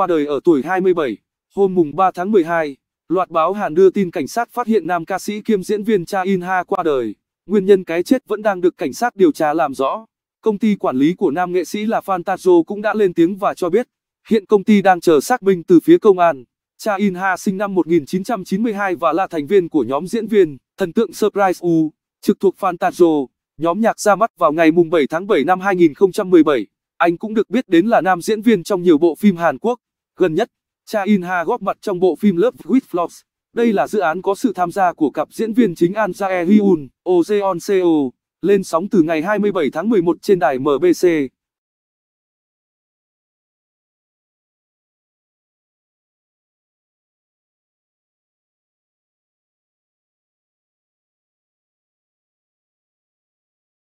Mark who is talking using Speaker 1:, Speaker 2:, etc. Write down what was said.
Speaker 1: qua đời ở tuổi 27. Hôm mùng 3 tháng 12, loạt báo Hàn đưa tin cảnh sát phát hiện nam ca sĩ kiêm diễn viên Cha In Ha qua đời. Nguyên nhân cái chết vẫn đang được cảnh sát điều tra làm rõ. Công ty quản lý của nam nghệ sĩ là Fantazo cũng đã lên tiếng và cho biết, hiện công ty đang chờ xác minh từ phía công an. Cha In Ha sinh năm 1992 và là thành viên của nhóm diễn viên Thần tượng Surprise U, trực thuộc Fantazo. Nhóm nhạc ra mắt vào ngày mùng 7 tháng 7 năm 2017. Anh cũng được biết đến là nam diễn viên trong nhiều bộ phim Hàn Quốc. Gần nhất, Cha In Ha góp mặt trong bộ phim Love with Flops. Đây là dự án có sự tham gia của cặp diễn viên chính An Jae Hyun, Oh Jeon Seo, lên sóng từ ngày 27 tháng 11 trên đài MBC.